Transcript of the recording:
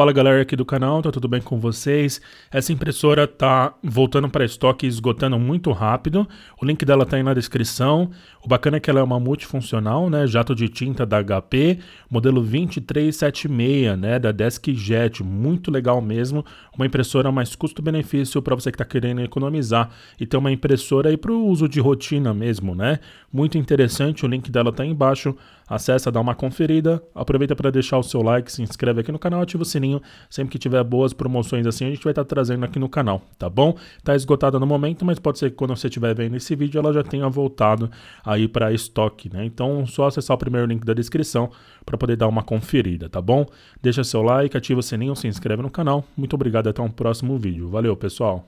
Fala galera aqui do canal, tá tudo bem com vocês? Essa impressora tá voltando para estoque e esgotando muito rápido. O link dela tá aí na descrição. O bacana é que ela é uma multifuncional, né? Jato de tinta da HP, modelo 2376, né, da DeskJet, muito legal mesmo. Uma impressora mais custo-benefício para você que tá querendo economizar e ter uma impressora aí para o uso de rotina mesmo, né? Muito interessante, o link dela tá aí embaixo. Acessa, dá uma conferida. Aproveita para deixar o seu like, se inscreve aqui no canal, ativa o sininho carinho. Sempre que tiver boas promoções assim, a gente vai estar tá trazendo aqui no canal, tá bom? Tá esgotada no momento, mas pode ser que quando você estiver vendo esse vídeo ela já tenha voltado aí para estoque, né? Então, só acessar o primeiro link da descrição para poder dar uma conferida, tá bom? Deixa seu like, ativa o sininho, se inscreve no canal. Muito obrigado, até um próximo vídeo. Valeu, pessoal!